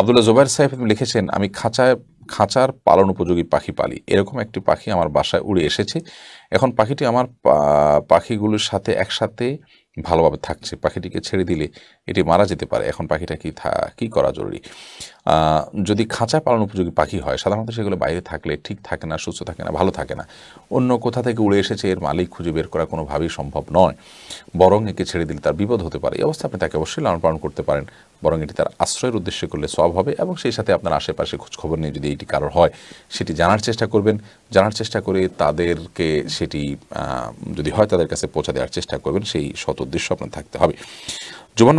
আবদুল্লাহ জোবাইর সাহেব লিখেছেন আমি খাঁচায় খাঁচার পালন উপযোগী পাখি পালি এরকম একটি পাখি আমার বাসায় উড়ে এসেছে এখন পাখিটি আমার পাখিগুলোর সাথে একসাথে ভালোভাবে থাকছে পাখিটিকে ছেড়ে দিলে এটি মারা যেতে পারে এখন পাখিটা কি থা কী করা জরুরি যদি খাঁচা পালন উপযোগী পাখি হয় সাধারণত সেগুলো বাইরে থাকলে ঠিক থাকে না সুস্থ থাকে না ভালো থাকে না অন্য কোথা থেকে উড়ে এসেছে এর মালিক খুঁজে বের করা কোনোভাবেই সম্ভব নয় বরং একে ছেড়ে দিলে তার বিপদ হতে পারে এই অবস্থা আপনি তাকে অবশ্যই লালন পালন করতে পারেন বরং এটি তার আশ্রয়ের উদ্দেশ্যে করলে সব হবে এবং সেই সাথে আপনার আশেপাশে খোঁজখবর নিয়ে যদি এইটি কারোর হয় সেটি জানার চেষ্টা করবেন জানার চেষ্টা করে তাদেরকে সেটি যদি হয় তাদের কাছে পৌঁছা দেওয়ার চেষ্টা করবেন সেই সত উদ্দেশ্য আপনার থাকতে হবে জুবান